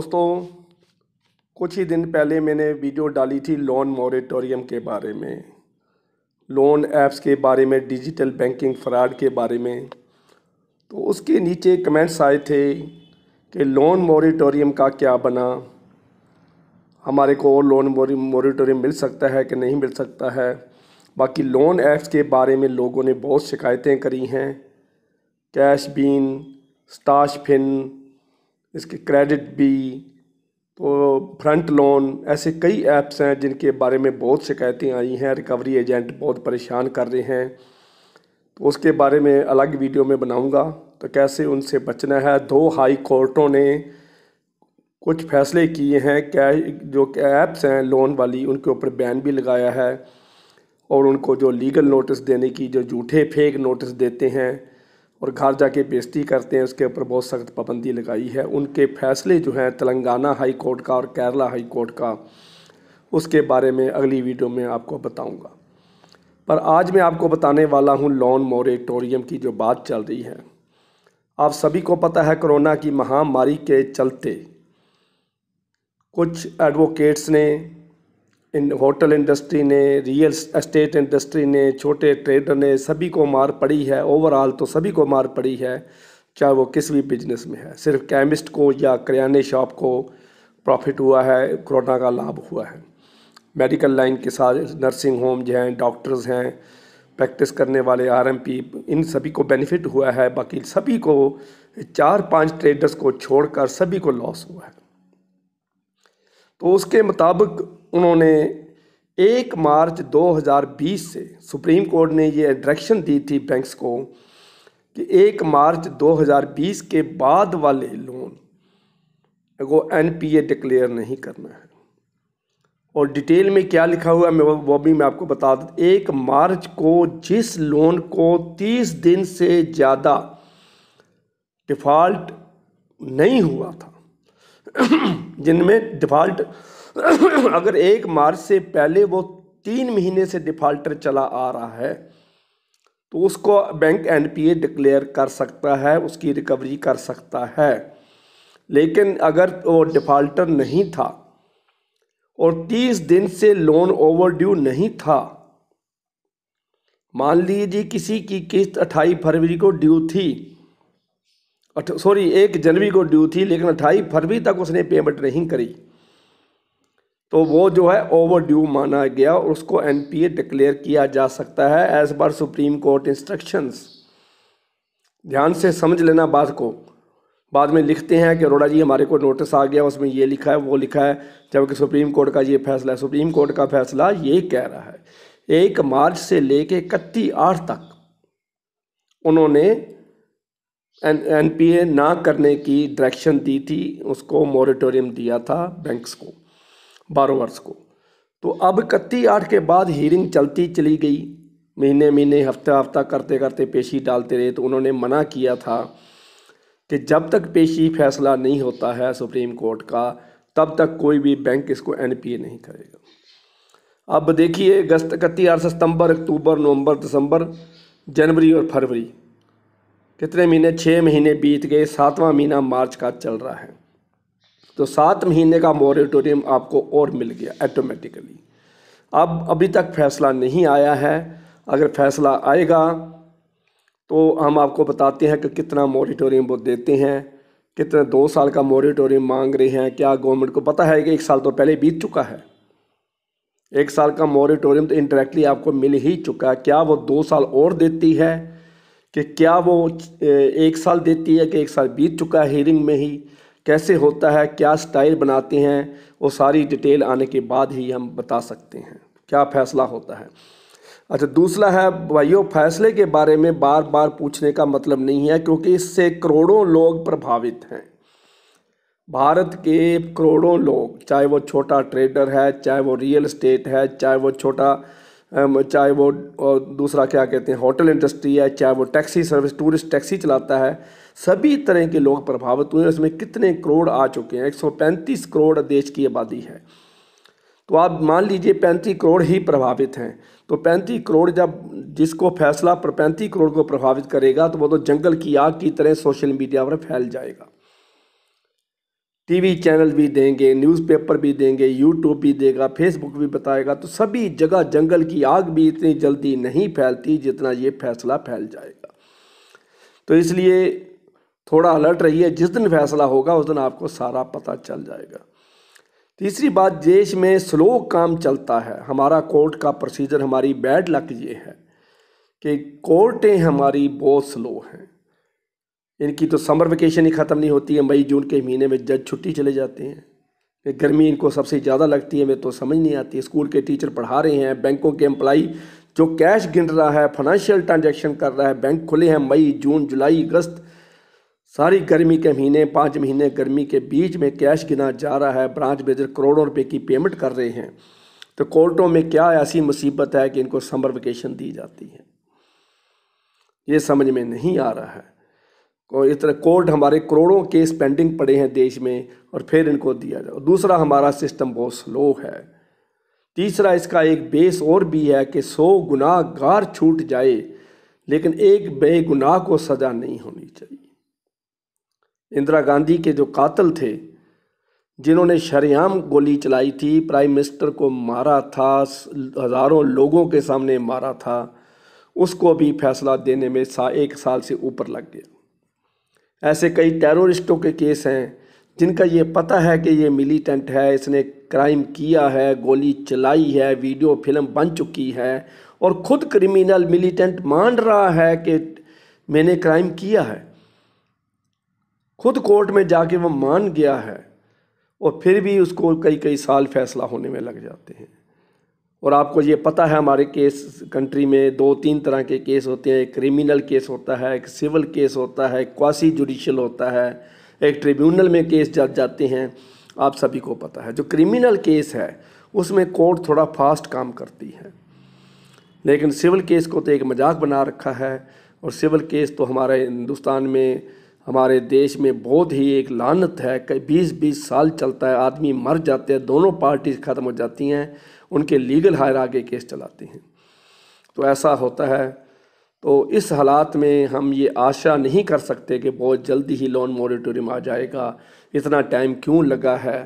दोस्तों कुछ ही दिन पहले मैंने वीडियो डाली थी लोन मॉरेटोरियम के बारे में लोन ऐप्स के बारे में डिजिटल बैंकिंग फ्रॉड के बारे में तो उसके नीचे कमेंट्स आए थे कि लोन मॉरेटोरियम का क्या बना हमारे को लोन मॉरेटोरियम मिल सकता है कि नहीं मिल सकता है बाकी लोन ऐप्स के बारे में लोगों ने बहुत शिकायतें करी हैं कैश बीन स्टाश फिन इसके क्रेडिट भी तो फ्रंट लोन ऐसे कई ऐप्स हैं जिनके बारे में बहुत शिकायतें आई हैं रिकवरी एजेंट बहुत परेशान कर रहे हैं तो उसके बारे में अलग वीडियो में बनाऊंगा तो कैसे उनसे बचना है दो हाई कोर्टों ने कुछ फैसले किए हैं क्या जो ऐप्स हैं लोन वाली उनके ऊपर बैन भी लगाया है और उनको जो लीगल नोटिस देने की जो झूठे फेक नोटिस देते हैं और घर जाके बेजती करते हैं उसके ऊपर बहुत सख्त पाबंदी लगाई है उनके फैसले जो हैं तेलंगाना हाई कोर्ट का और केरला हाई कोर्ट का उसके बारे में अगली वीडियो में आपको बताऊंगा पर आज मैं आपको बताने वाला हूं लॉन मोरेटोरियम की जो बात चल रही है आप सभी को पता है कोरोना की महामारी के चलते कुछ एडवोकेट्स ने इन होटल इंडस्ट्री ने रियल एस्टेट इंडस्ट्री ने छोटे ट्रेडर ने सभी को मार पड़ी है ओवरऑल तो सभी को मार पड़ी है चाहे वो किस भी बिजनेस में है सिर्फ केमिस्ट को या करियाने शॉप को प्रॉफिट हुआ है कोरोना का लाभ हुआ है मेडिकल लाइन के साथ नर्सिंग होम जो हैं डॉक्टर्स हैं प्रैक्टिस करने वाले आर इन सभी को बेनिफिट हुआ है बाकी सभी को चार पांच ट्रेडर्स को छोड़कर सभी को लॉस हुआ है तो उसके मुताबिक उन्होंने एक मार्च 2020 से सुप्रीम कोर्ट ने ये डायरेक्शन दी थी बैंक्स को कि एक मार्च 2020 के बाद वाले लोन को एन पी ए डिक्लेयर नहीं करना है और डिटेल में क्या लिखा हुआ है वो भी मैं आपको बता दूँ एक मार्च को जिस लोन को 30 दिन से ज़्यादा डिफ़ॉल्ट नहीं हुआ था जिनमें डिफ़ॉल्ट अगर एक मार्च से पहले वो तीन महीने से डिफ़ाल्टर चला आ रहा है तो उसको बैंक एनपीए डिक्लेयर कर सकता है उसकी रिकवरी कर सकता है लेकिन अगर वो डिफ़ाल्टर नहीं था और 30 दिन से लोन ओवरड्यू नहीं था मान लीजिए किसी की किस्त 28 फरवरी को ड्यू थी सॉरी एक जनवरी को ड्यू थी लेकिन 28 फरवरी तक उसने पेमेंट नहीं करी तो वो जो है ओवर ड्यू माना गया और उसको एन पी ए डिक्लेयर किया जा सकता है as per supreme court instructions ध्यान से समझ लेना बात को बाद में लिखते हैं कि अरोड़ा जी हमारे को नोटिस आ गया उसमें ये लिखा है वो लिखा है जबकि सुप्रीम कोर्ट का ये फैसला है सुप्रीम कोर्ट का फैसला ये कह रहा है एक मार्च से ले कर इकती आठ तक उन्होंने एन एन पी ए ना करने की डायरेक्शन दी थी उसको मॉरिटोरियम दिया था बैंक्स को बारह वर्ष को तो अब इकती आठ के बाद हियरिंग चलती चली गई महीने महीने हफ्ता हफ्ता करते करते पेशी डालते रहे तो उन्होंने मना किया था कि जब तक पेशी फैसला नहीं होता है सुप्रीम कोर्ट का तब तक कोई भी बैंक इसको एनपीए नहीं करेगा अब देखिए अगस्त इकत्ती आठ सितंबर अक्टूबर नवंबर दिसंबर जनवरी और फरवरी कितने महीने छः महीने बीत गए सातवां महीना मार्च का चल रहा है तो सात महीने का मॉरेटोरियम आपको और मिल गया ऐटोमेटिकली अब अभी तक फैसला नहीं आया है अगर फैसला आएगा तो हम आपको बताते हैं कि कितना मॉरेटोरियम वो देते हैं कितना दो साल का मॉरेटोरियम मांग रहे हैं क्या गवर्नमेंट को पता है कि एक साल तो पहले बीत चुका है एक साल का मॉरेटोरियम तो इनडायरेक्टली आपको मिल ही चुका है क्या वो दो साल और देती है कि क्या वो एक साल देती है कि एक साल बीत चुका है हियरिंग में ही कैसे होता है क्या स्टाइल बनाते हैं वो सारी डिटेल आने के बाद ही हम बता सकते हैं क्या फ़ैसला होता है अच्छा दूसरा है भाइयों फैसले के बारे में बार बार पूछने का मतलब नहीं है क्योंकि इससे करोड़ों लोग प्रभावित हैं भारत के करोड़ों लोग चाहे वो छोटा ट्रेडर है चाहे वो रियल इस्टेट है चाहे वो छोटा चाहे वो दूसरा क्या कहते हैं होटल इंडस्ट्री है चाहे वो टैक्सी सर्विस टूरिस्ट टैक्सी चलाता है सभी तरह के लोग प्रभावित हुए उसमें कितने करोड़ आ चुके हैं 135 करोड़ देश की आबादी है तो आप मान लीजिए पैंतीस करोड़ ही प्रभावित हैं तो पैंतीस करोड़ जब जिसको फैसला पर पैंतीस करोड़ को प्रभावित करेगा तो वो तो जंगल की आग की तरह सोशल मीडिया पर फैल जाएगा टीवी चैनल भी देंगे न्यूज़पेपर भी देंगे यूट्यूब भी देगा फेसबुक भी बताएगा तो सभी जगह जंगल की आग भी इतनी जल्दी नहीं फैलती जितना ये फैसला फैल जाएगा तो इसलिए थोड़ा अलर्ट रहिए जिस दिन फैसला होगा उस दिन आपको सारा पता चल जाएगा तीसरी बात देश में स्लो काम चलता है हमारा कोर्ट का प्रोसीजर हमारी बैड लक ये है कि कोर्टें हमारी बहुत स्लो हैं इनकी तो समर वेकेशन ही ख़त्म नहीं होती है मई जून के महीने में जज छुट्टी चले जाते हैं कि गर्मी इनको सबसे ज़्यादा लगती है मेरे तो समझ नहीं आती स्कूल के टीचर पढ़ा रहे हैं बैंकों के एम्प्लाई जो कैश गिन रहा है फाइनेंशियल ट्रांजेक्शन कर रहा है बैंक खुले हैं मई जून जुलाई अगस्त सारी गर्मी के महीने पाँच महीने गर्मी के बीच में कैश गिना जा रहा है ब्रांच मैनेजर करोड़ों रुपए की पेमेंट कर रहे हैं तो कोर्टों में क्या ऐसी मुसीबत है कि इनको समर वेकेशन दी जाती है ये समझ में नहीं आ रहा है और इस तरह कोर्ट हमारे करोड़ों केस पेंडिंग पड़े हैं देश में और फिर इनको दिया जाए दूसरा हमारा सिस्टम बहुत स्लो है तीसरा इसका एक बेस और भी है कि सौ गुनाह गार छूट जाए लेकिन एक बेगुनाह को सज़ा नहीं होनी इंदिरा गांधी के जो कातिल थे जिन्होंने शरेआम गोली चलाई थी प्राइम मिनिस्टर को मारा था हज़ारों लोगों के सामने मारा था उसको भी फैसला देने में सा एक साल से ऊपर लग गया ऐसे कई टेररिस्टों के केस हैं जिनका ये पता है कि ये मिलीटेंट है इसने क्राइम किया है गोली चलाई है वीडियो फिल्म बन चुकी है और ख़ुद क्रिमिनल मिलीटेंट मान रहा है कि मैंने क्राइम किया है खुद कोर्ट में जाके वो मान गया है और फिर भी उसको कई कई साल फैसला होने में लग जाते हैं और आपको ये पता है हमारे केस कंट्री में दो तीन तरह के केस होते हैं एक क्रिमिनल केस होता है एक सिविल केस होता है एक क्वासी जुडिशल होता है एक ट्रिब्यूनल में केस जज जाते हैं आप सभी को पता है जो क्रिमिनल केस है उसमें कोर्ट थोड़ा फास्ट काम करती है लेकिन सिविल केस को तो एक मजाक बना रखा है और सिविल केस तो हमारे हिंदुस्तान में हमारे देश में बहुत ही एक लानत है कई बीस बीस साल चलता है आदमी मर जाते हैं दोनों पार्टीज ख़त्म हो जाती हैं उनके लीगल हायर आगे केस चलाते हैं तो ऐसा होता है तो इस हालात में हम ये आशा नहीं कर सकते कि बहुत जल्दी ही लोन मॉरिटोरियम आ जाएगा इतना टाइम क्यों लगा है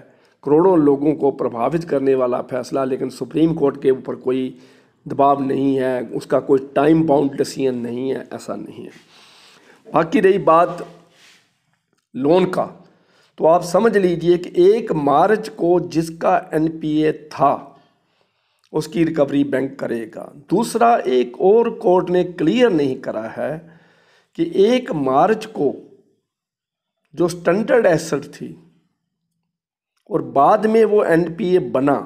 करोड़ों लोगों को प्रभावित करने वाला फैसला लेकिन सुप्रीम कोर्ट के ऊपर कोई दबाव नहीं है उसका कोई टाइम बाउंड डिसीजन नहीं है ऐसा नहीं है बाकी रही बात लोन का तो आप समझ लीजिए कि एक मार्च को जिसका एनपीए था उसकी रिकवरी बैंक करेगा दूसरा एक और कोर्ट ने क्लियर नहीं करा है कि एक मार्च को जो स्टैंडर्ड एसेट थी और बाद में वो एनपीए बना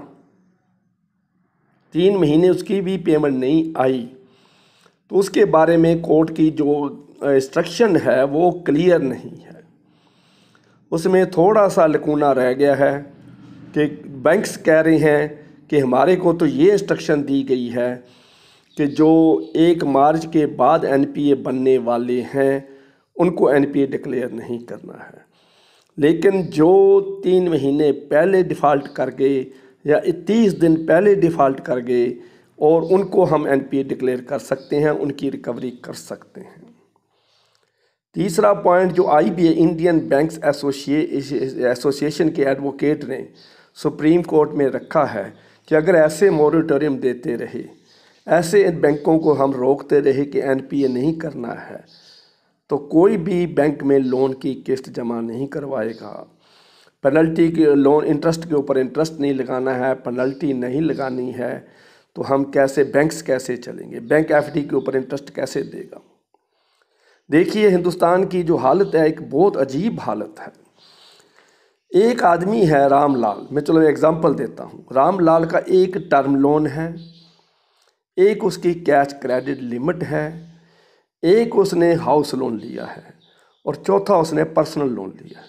तीन महीने उसकी भी पेमेंट नहीं आई तो उसके बारे में कोर्ट की जो इंस्ट्रक्शन है वो क्लियर नहीं है उसमें थोड़ा सा लकूना रह गया है कि बैंक्स कह रहे हैं कि हमारे को तो ये इंस्ट्रक्शन दी गई है कि जो एक मार्च के बाद एनपीए बनने वाले हैं उनको एनपीए डिक्लेयर नहीं करना है लेकिन जो तीन महीने पहले डिफ़ाल्ट कर गए या तीस दिन पहले डिफ़ाल्ट कर गए और उनको हम एनपीए डिक्लेयर कर सकते हैं उनकी रिकवरी कर सकते हैं तीसरा पॉइंट जो I B Indian banks association के एडवोकेट ने सुप्रीम कोर्ट में रखा है कि अगर ऐसे मोरिटोरियम देते रहे ऐसे इन बैंकों को हम रोकते रहे कि एनपीए नहीं करना है तो कोई भी बैंक में लोन की किस्त जमा नहीं करवाएगा पेनल्टी के लोन इंटरेस्ट के ऊपर इंटरेस्ट नहीं लगाना है पेनल्टी नहीं लगानी है तो हम कैसे बैंक्स कैसे चलेंगे बैंक एफडी के ऊपर इंटरेस्ट कैसे देगा देखिए हिंदुस्तान की जो हालत है एक बहुत अजीब हालत है एक आदमी है रामलाल मैं चलो एग्ज़ाम्पल देता हूँ रामलाल का एक टर्म लोन है एक उसकी कैश क्रेडिट लिमिट है एक उसने हाउस लोन लिया है और चौथा उसने पर्सनल लोन लिया है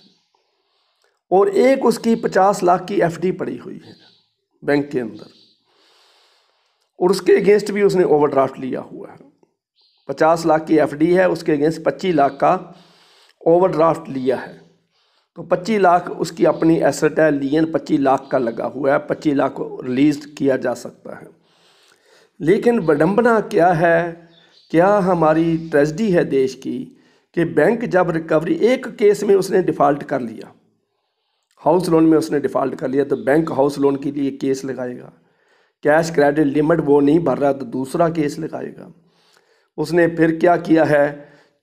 और एक उसकी पचास लाख की एफडी पड़ी हुई है बैंक के अंदर और उसके अगेंस्ट भी उसने ओवरड्राफ्ट लिया हुआ है पचास लाख की एफडी है उसके अगेंस्ट पच्चीस लाख का ओवरड्राफ्ट लिया है तो पच्चीस लाख उसकी अपनी एसेट है लियन पच्चीस लाख का लगा हुआ है पच्चीस लाख को रिलीज किया जा सकता है लेकिन विडम्बना क्या है क्या हमारी ट्रेजडी है देश की कि बैंक जब रिकवरी एक केस में उसने डिफ़ाल्ट कर लिया हाउस लोन में उसने डिफ़ाल्ट कर लिया तो बैंक हाउस लोन के लिए केस लगाएगा कैश क्रेडिट लिमिट वो नहीं भर रहा तो दूसरा केस लगाएगा उसने फिर क्या किया है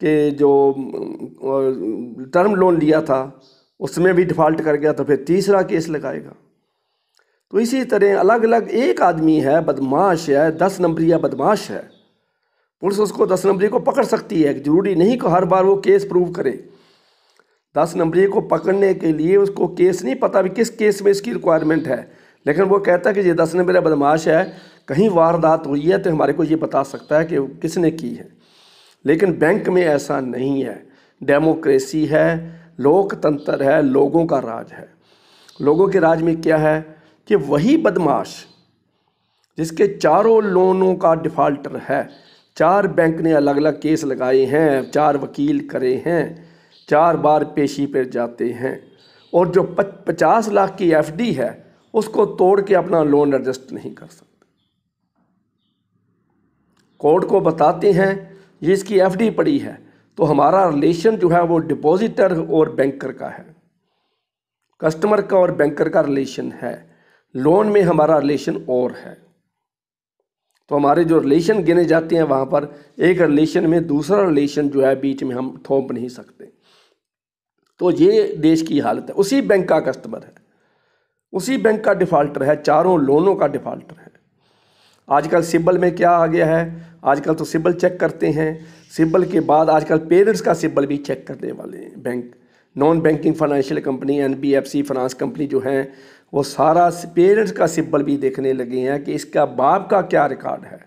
कि जो टर्म लोन लिया था उसमें भी डिफ़ाल्ट कर गया तो फिर तीसरा केस लगाएगा तो इसी तरह अलग अलग एक आदमी है बदमाश है दस नंबरी या बदमाश है पुलिस उसको दस नंबरी को पकड़ सकती है जरूरी नहीं कि हर बार वो केस प्रूव करे दस नंबरी को पकड़ने के लिए उसको केस नहीं पता भी किस केस में इसकी रिक्वायरमेंट है लेकिन वो कहता है कि ये दस नंबर बदमाश है कहीं वारदात हुई है तो हमारे को ये बता सकता है कि किसने की है लेकिन बैंक में ऐसा नहीं है डेमोक्रेसी है लोकतंत्र है लोगों का राज है लोगों के राज में क्या है कि वही बदमाश जिसके चारों लोनों का डिफ़ाल्टर है चार बैंक ने अलग अलग केस लगाए हैं चार वकील करे हैं चार बार पेशी पर जाते हैं और जो पचास लाख की एफडी है उसको तोड़ के अपना लोन एडजस्ट नहीं कर सकते कोर्ट को बताते हैं ये इसकी एफडी पड़ी है तो हमारा रिलेशन जो है वो डिपॉजिटर और बैंकर का है कस्टमर का और बैंकर का रिलेशन है लोन में हमारा रिलेशन और है तो हमारे जो रिलेशन गिने जाते हैं वहाँ पर एक रिलेशन में दूसरा रिलेशन जो है बीच में हम थोप नहीं सकते तो ये देश की हालत है उसी बैंक का कस्टमर है उसी बैंक का डिफ़ाल्टर है चारों लोनों का डिफ़ाल्टर है आजकल सिबल में क्या आ गया है आजकल तो सिबल चेक करते हैं सिबल के बाद आजकल पेरेंट्स का सिबल भी चेक करने वाले हैं bank non banking financial company N B F C finance company जो हैं वो सारा पेरेंट्स का सिबल भी देखने लगे हैं कि इसका बाप का क्या रिकॉर्ड है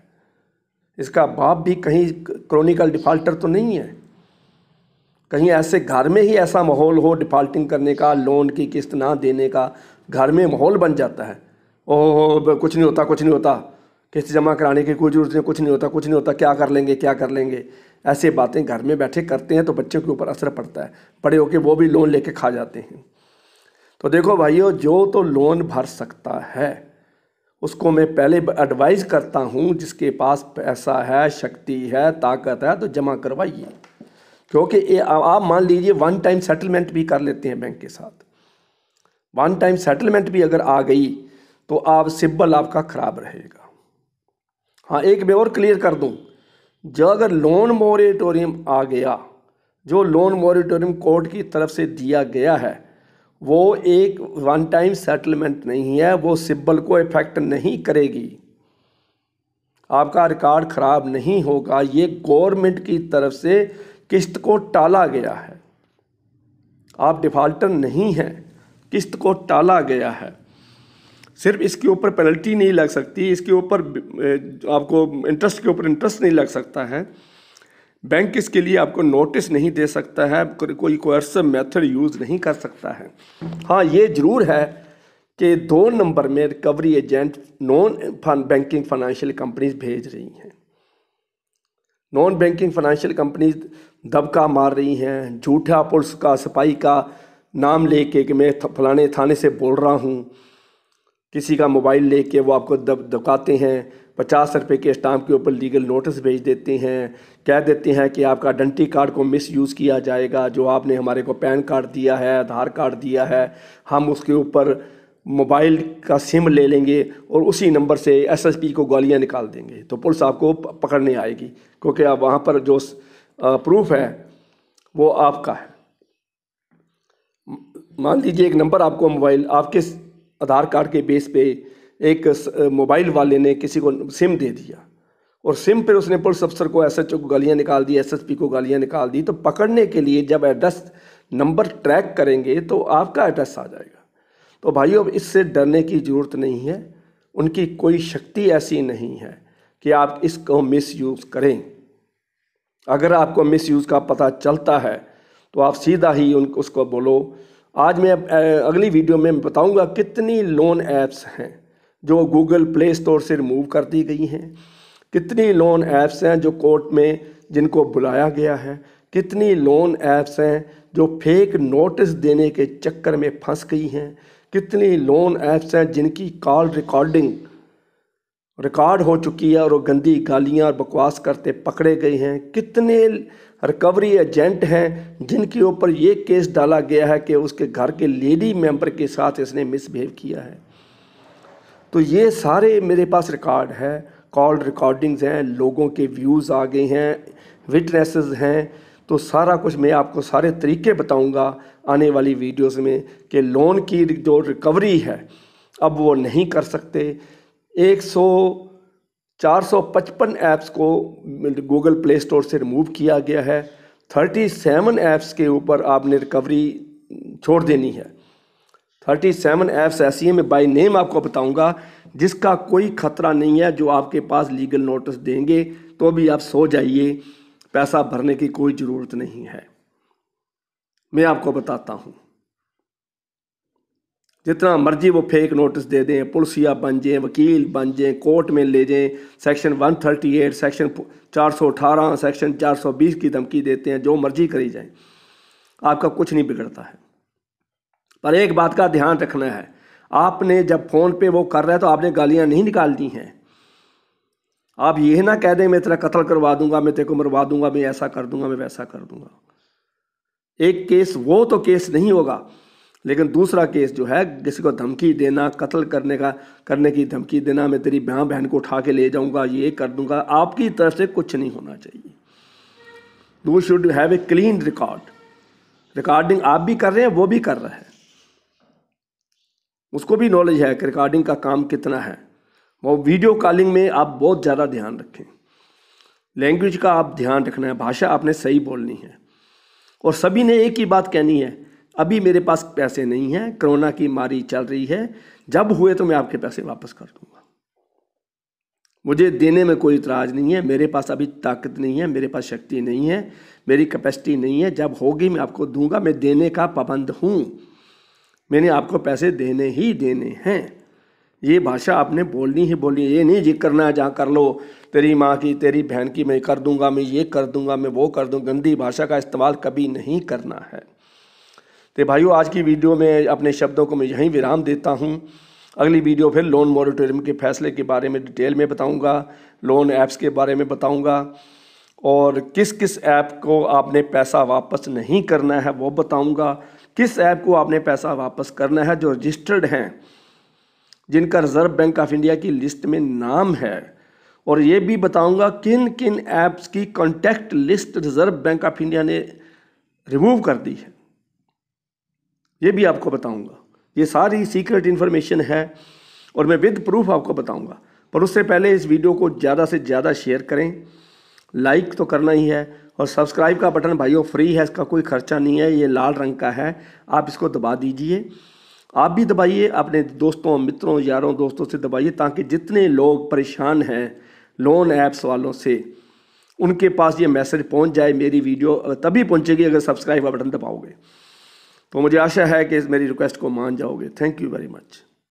इसका बाप भी कहीं क्रोनिकल डिफ़ाल्टर तो नहीं है कहीं ऐसे घर में ही ऐसा माहौल हो डिफ़ाल्टिंग करने का लोन की किस्त ना देने का घर में माहौल बन जाता है ओह कुछ नहीं होता कुछ नहीं होता किस्त जमा कराने की कोई जरूरत नहीं कुछ नहीं होता कुछ नहीं होता क्या कर लेंगे क्या कर लेंगे ऐसे बातें घर में बैठे करते हैं तो बच्चों के ऊपर असर पड़ता है बड़े होके वो भी लोन लेके खा जाते हैं तो देखो भाइयों जो तो लोन भर सकता है उसको मैं पहले एडवाइस करता हूँ जिसके पास पैसा है शक्ति है ताकत है तो जमा करवाइए क्योंकि आप मान लीजिए वन टाइम सेटलमेंट भी कर लेते हैं बैंक के साथ वन टाइम सेटलमेंट भी अगर आ गई तो आप सिब्बल आपका ख़राब रहेगा हाँ एक मैं और क्लियर कर दूँ जो अगर लोन मोरेटोरियम आ गया जो लोन मोरेटोरियम कोर्ट की तरफ से दिया गया है वो एक वन टाइम सेटलमेंट नहीं है वो सिब्बल को इफ़ेक्ट नहीं करेगी आपका रिकॉर्ड ख़राब नहीं होगा ये गवर्नमेंट की तरफ से किस्त को टाला गया है आप डिफ़ाल्टर नहीं हैं किस्त को टाला गया है सिर्फ इसके ऊपर पेनल्टी नहीं लग सकती इसके ऊपर आपको इंटरेस्ट के ऊपर इंटरेस्ट नहीं लग सकता है बैंक इसके लिए आपको नोटिस नहीं दे सकता है कोई कोर्सम मेथड यूज़ नहीं कर सकता है हाँ ये ज़रूर है कि दो नंबर में रिकवरी एजेंट नॉन फन बैंकिंग फाइनेंशियल कंपनीज भेज रही हैं नॉन बैंकिंग फाइनेंशियल कंपनीज दबका मार रही हैं झूठा पुलिस का सिपाही का नाम लेके कि मैं फलाने थाने से बोल रहा हूँ किसी का मोबाइल लेके वो आपको दब दबकाते हैं पचास रुपये के स्टाम्प के ऊपर लीगल नोटिस भेज देते हैं कह देते हैं कि आपका आइडेंटी कार्ड को मिस यूज़ किया जाएगा जो आपने हमारे को पैन कार्ड दिया है आधार कार्ड दिया है हम उसके ऊपर मोबाइल का सिम ले लेंगे और उसी नंबर से एसएसपी को गोलियाँ निकाल देंगे तो पुलिस आपको पकड़ने आएगी क्योंकि आप वहाँ पर जो प्रूफ है वो आपका है मान लीजिए एक नंबर आपको मोबाइल आपके आधार कार्ड के बेस पे एक मोबाइल वाले ने किसी को सिम दे दिया और सिम पर उसने पुलिस अफसर को एस एच ओ को गालियाँ निकाल दी एस एस पी को गालियाँ निकाल दी तो पकड़ने के लिए जब एड्रेस नंबर ट्रैक करेंगे तो आपका एड्रेस आ जाएगा तो भाई अब इससे डरने की ज़रूरत नहीं है उनकी कोई शक्ति ऐसी नहीं है कि आप इसको मिस यूज़ करें अगर आपको मिस यूज़ का पता चलता है तो आप सीधा ही उन उसको बोलो आज मैं अगली वीडियो में बताऊंगा कितनी लोन ऐप्स हैं जो गूगल प्ले स्टोर से रिमूव कर दी गई हैं कितनी लोन ऐप्स हैं जो कोर्ट में जिनको बुलाया गया है कितनी लोन ऐप्स हैं जो फेक नोटिस देने के चक्कर में फंस गई हैं कितनी लोन ऐप्स हैं जिनकी कॉल रिकॉर्डिंग रिकॉर्ड हो चुकी है और वो गंदी गालियाँ और बकवास करते पकड़े गए हैं कितने रिकवरी एजेंट हैं जिनके ऊपर ये केस डाला गया है कि उसके घर के लेडी मेंबर के साथ इसने मिसबिहेव किया है तो ये सारे मेरे पास रिकॉर्ड है कॉल रिकॉर्डिंग्स हैं लोगों के व्यूज़ आ गए हैं विटनेसेस हैं तो सारा कुछ मैं आपको सारे तरीके बताऊंगा आने वाली वीडियोस में कि लोन की जो रिकवरी है अब वो नहीं कर सकते एक सौ चार सौ पचपन ऐप्स को गूगल प्ले स्टोर से रिमूव किया गया है थर्टी सेवन ऐप्स के ऊपर आपने रिकवरी छोड़ देनी है थर्टी सेवन ऐप्स ऐसी हैं मैं बाई नेम आपको बताऊंगा जिसका कोई ख़तरा नहीं है जो आपके पास लीगल नोटिस देंगे तो भी आप सो जाइए पैसा भरने की कोई ज़रूरत नहीं है मैं आपको बताता हूँ जितना मर्जी वो फेक नोटिस दे दें पुलिसिया बन जाएँ वकील बन जाएँ कोर्ट में ले जाएँ सेक्शन 138 सेक्शन 418 सेक्शन 420 की धमकी देते हैं जो मर्जी करी जाए आपका कुछ नहीं बिगड़ता है पर एक बात का ध्यान रखना है आपने जब फ़ोन पे वो कर रहा है तो आपने गालियाँ नहीं निकाल दी हैं आप ये ना कह दें मैं तेरा कत्ल करवा दूंगा मैं तेरे को मरवा दूंगा मैं ऐसा कर दूंगा मैं वैसा कर दूंगा एक केस वो तो केस नहीं होगा लेकिन दूसरा केस जो है किसी को धमकी देना कत्ल करने का करने की धमकी देना मैं तेरी ब्याह बहन को उठा के ले जाऊंगा ये कर दूंगा आपकी तरफ से कुछ नहीं होना चाहिए you should have a clean record recording आप भी कर रहे हैं वो भी कर रहा है उसको भी नॉलेज है कि रिकॉर्डिंग का काम कितना है वो वीडियो कॉलिंग में आप बहुत ज़्यादा ध्यान रखें लैंग्वेज का आप ध्यान रखना है भाषा आपने सही बोलनी है और सभी ने एक ही बात कहनी है अभी मेरे पास पैसे नहीं हैं कोरोना की मारी चल रही है जब हुए तो मैं आपके पैसे वापस कर दूंगा मुझे देने में कोई इतराज़ नहीं है मेरे पास अभी ताकत नहीं है मेरे पास शक्ति नहीं है मेरी कैपेसिटी नहीं है जब होगी मैं आपको दूंगा मैं देने का पाबंद हूँ मैंने आपको पैसे देने ही देने हैं ये भाषा आपने बोलनी ही बोलनी ये नहीं जी करना है जहाँ कर लो तेरी माँ की तेरी बहन की मैं कर दूंगा मैं ये कर दूंगा मैं वो कर दूँ गंदी भाषा का इस्तेमाल कभी नहीं करना है तो भाइयों आज की वीडियो में अपने शब्दों को मैं यहीं विराम देता हूँ अगली वीडियो फिर लोन मॉरिटोरियम के फैसले के बारे में डिटेल में बताऊँगा लोन ऐप्स के बारे में बताऊँगा और किस किस ऐप को आपने पैसा वापस नहीं करना है वो बताऊँगा किस ऐप को आपने पैसा वापस करना है जो रजिस्टर्ड हैं जिनका रिज़र्व बैंक ऑफ इंडिया की लिस्ट में नाम है और ये भी बताऊंगा किन किन ऐप्स की contact list Reserve Bank of India ने रिमूव कर दी है ये भी आपको बताऊंगा ये सारी सीक्रेट इन्फॉर्मेशन है और मैं विद प्रूफ आपको बताऊंगा पर उससे पहले इस वीडियो को ज़्यादा से ज़्यादा शेयर करें लाइक तो करना ही है और सब्सक्राइब का बटन भाइयों फ्री है इसका कोई खर्चा नहीं है ये लाल रंग का है आप इसको दबा दीजिए आप भी दबाइए अपने दोस्तों मित्रों यारों दोस्तों से दबाइए ताकि जितने लोग परेशान हैं लोन ऐप्स वालों से उनके पास ये मैसेज पहुंच जाए मेरी वीडियो तभी पहुंचेगी अगर सब्सक्राइब का बटन दबाओगे तो मुझे आशा है कि इस मेरी रिक्वेस्ट को मान जाओगे थैंक यू वेरी मच